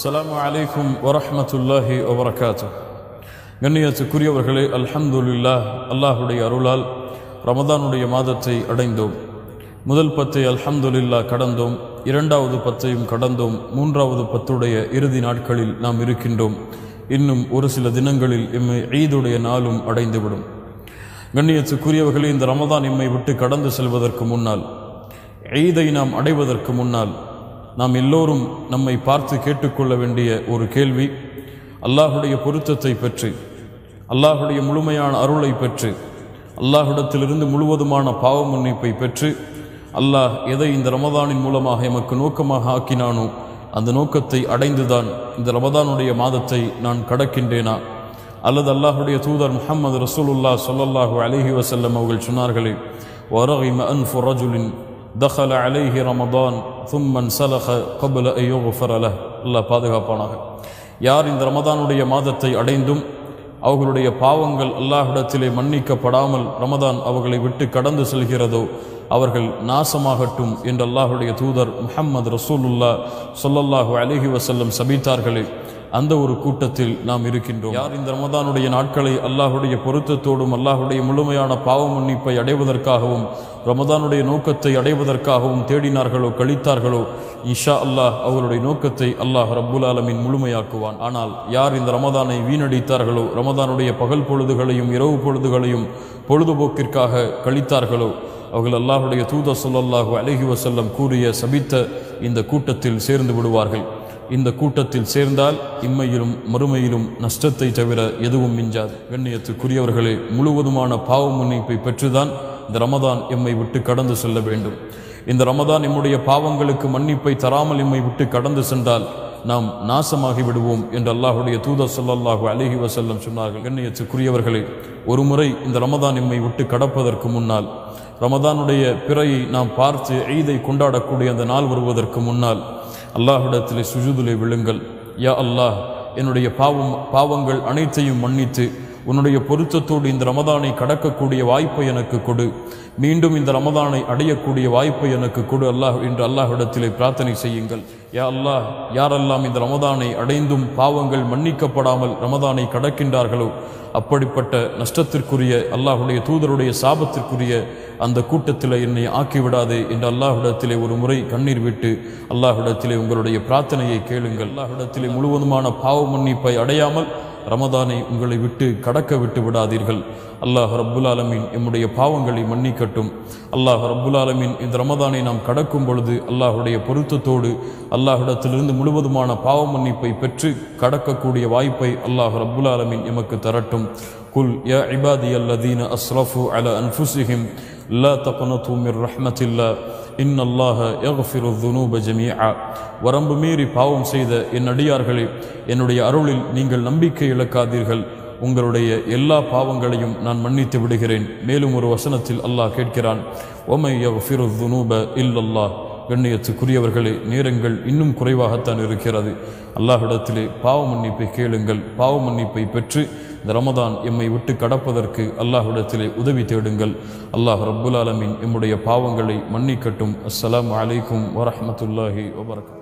அஸ்லாம் அலைக்கும் வரமத்துல்லாஹி வபரகாத்து கண்ணியத்துக்குரியவர்களே அல்ஹம்துல்லா அல்லாஹுடைய அருளால் ரமதானுடைய மாதத்தை அடைந்தோம் முதல் பத்தை அல்ஹம்துல்லா கடந்தோம் இரண்டாவது பத்தையும் கடந்தோம் மூன்றாவது பத்துடைய இறுதி நாட்களில் நாம் இருக்கின்றோம் இன்னும் ஒரு சில தினங்களில் எம்மை ஈதுடைய நாளும் அடைந்துவிடும் கண்ணியத்துக்குரியவர்களே இந்த ரமதான் எம்மை விட்டு கடந்து செல்வதற்கு முன்னால் ஈதை நாம் அடைவதற்கு முன்னால் நாம் எல்லோரும் நம்மை பார்த்து கேட்டுக்கொள்ள வேண்டிய ஒரு கேள்வி அல்லாஹுடைய பொருத்தத்தை பற்றி அல்லாஹுடைய முழுமையான அருளை பெற்று அல்லாஹுடத்திலிருந்து முழுவதுமான பாவ முன்னிப்பை பெற்று அல்லாஹ் எதை இந்த ரமதானின் மூலமாக எமக்கு நோக்கமாக ஆக்கினானோ அந்த நோக்கத்தை அடைந்துதான் இந்த ரமதானுடைய மாதத்தை நான் கடக்கின்றேனா அல்லது அல்லாஹுடைய தூதர் முஹம்மது ரசூலுல்லா சொல்லல்லாஹு அலிஹி வசல்லம் அவர்கள் சொன்னார்களே வரகிம அன் ஃபுரஜுலின் தஹல அலைஹி ரமதான் சும்மன் சலக கபுல ஐயோகு ஃபரல அல்லா பாதுகாப்பானாக யார் இந்த ரமதானுடைய மாதத்தை அடைந்தும் அவர்களுடைய பாவங்கள் அல்லாஹிடத்திலே மன்னிக்கப்படாமல் ரமதான் அவர்களை விட்டு கடந்து செல்கிறதோ அவர்கள் நாசமாகட்டும் என்று அல்லாஹுடைய தூதர் முஹம்மது ரசூலுல்லா சொல்லல்லாஹு அலிஹி வசல்லம் சபித்தார்களே அந்த ஒரு கூட்டத்தில் நாம் இருக்கின்றோம் யார் இந்த ரமதானுடைய நாட்களை அல்லாஹுடைய பொருத்தத்தோடும் அல்லாஹுடைய முழுமையான பாவ மன்னிப்பை அடைவதற்காகவும் ரமதானுடைய நோக்கத்தை அடைவதற்காகவும் தேடினார்களோ கழித்தார்களோ இஷா அல்லாஹ் அவருடைய நோக்கத்தை அல்லாஹ் ரப்புல் ஆலமின் முழுமையாக்குவான் ஆனால் யார் இந்த ரமதானை வீணடித்தார்களோ ரமதானுடைய பகல் பொழுதுகளையும் இரவு பொழுதுகளையும் பொழுதுபோக்கிற்காக கழித்தார்களோ அவர்கள் அல்லாஹுடைய தூத சொல்லல்லாஹு அலஹி வசல்லம் கூறிய சபித்த இந்த கூட்டத்தில் சேர்ந்து விடுவார்கள் இந்த கூட்டத்தில் சேர்ந்தால் இம்மையிலும் மறுமையிலும் நஷ்டத்தை தவிர எதுவும் மிஞ்சாது கண்ணியத்துக்குரியவர்களே முழுவதுமான பாவ முன்னிப்பை பெற்றுதான் இந்த ரமதான் எம்மை விட்டு கடந்து செல்ல வேண்டும் இந்த ரமதான் எம்முடைய பாவங்களுக்கு மன்னிப்பை தராமல் எம்மை விட்டு கடந்து சென்றால் நாம் நாசமாகி விடுவோம் என்று அல்லாஹுடைய தூத சொல்லல்லாஹு அலஹி வசல்லம் சொன்னார்கள் கண்ணியத்துக்குரியவர்களே ஒரு முறை இந்த ரமதான் எம்மை விட்டு கடப்பதற்கு முன்னால் ரமதானுடைய பிறையை நாம் பார்த்து எய்தை கொண்டாடக்கூடிய அந்த நாள் வருவதற்கு முன்னால் அல்லாஹிடத்தில் சுஜுதுலை விழுங்கள் யா அல்லாஹ் என்னுடைய பாவம் பாவங்கள் அனைத்தையும் மன்னித்து உன்னுடைய பொருத்தத்தோடு இந்த ரமதானை கடக்கக்கூடிய வாய்ப்பை எனக்கு கொடு மீண்டும் இந்த ரமதானை அடையக்கூடிய வாய்ப்பை எனக்கு கொடு அல்லாஹ் என்று அல்லாஹ்விடத்திலே பிரார்த்தனை செய்யுங்கள் யா அல்லாஹ் யாரெல்லாம் இந்த ரமதானை அடைந்தும் பாவங்கள் மன்னிக்கப்படாமல் ரமதானை கடக்கின்றார்களோ அப்படிப்பட்ட நஷ்டத்திற்குரிய அல்லாஹுடைய தூதருடைய சாபத்திற்குரிய அந்த கூட்டத்தில் என்னை ஆக்கிவிடாது என்று அல்லாஹ்விடத்திலே ஒரு முறை கண்ணீர் விட்டு அல்லாஹ்விடத்திலே உங்களுடைய பிரார்த்தனையை கேளுங்கள் அல்லாஹ்விடத்திலே முழுவதுமான பாவ மன்னிப்பை அடையாமல் ரமதானை உங்களை விட்டு கடக்க விட்டு விடாதீர்கள் அல்லாஹ் ரபுல் ஆலமின் எம்முடைய பாவங்களை மன்னிக்கட்டும் அல்லாஹ் ரபுல் ஆலமின் இந்த ரமதானை நாம் கடக்கும் பொழுது அல்லாஹுடைய பொருத்தத்தோடு அல்லாஹிடத்திலிருந்து முழுவதுமான பாவ மன்னிப்பை பெற்று கடக்கக்கூடிய வாய்ப்பை அல்லாஹ் ரபுல் ஆலமின் எமக்கு தரட்டும் குல் ஏ இபாதி அல்லதீன அஸ்ரஃபு அல அன்ஃபுசிஹிம் لا تقنطوا من رحمة الله إن الله يغفر الذنوب جميعا வரம்பு மீறி பாவம் செய்த என் அடியார்களே என்னுடைய அருளில் நீங்கள் நம்பிக்கை இழக்காதீர்கள் உங்களுடைய எல்லா பாவங்களையும் நான் மன்னித்து விடுகிறேன் மேலும் ஒரு வசனத்தில் அல்லாஹ் கேட்கிறான் ஒமை ஃபிரு துனூப இல்லல்லா கண்ணியத்துக்குரியவர்களே நேரங்கள் இன்னும் குறைவாகத்தான் இருக்கிறது அல்லாஹிடத்திலே பாவ மன்னிப்பை கேளுங்கள் பாவ மன்னிப்பை பெற்று இந்த ரமதான் எம்மை விட்டு கடப்பதற்கு அல்லாஹுடத்திலே உதவி தேடுங்கள் அல்லாஹ் ரப்புல் ஆலமின் எம்முடைய பாவங்களை மன்னிக்கட்டும் அஸ்லாம் அலைக்கும் வரமத்துல்லாஹி வபர்கத்து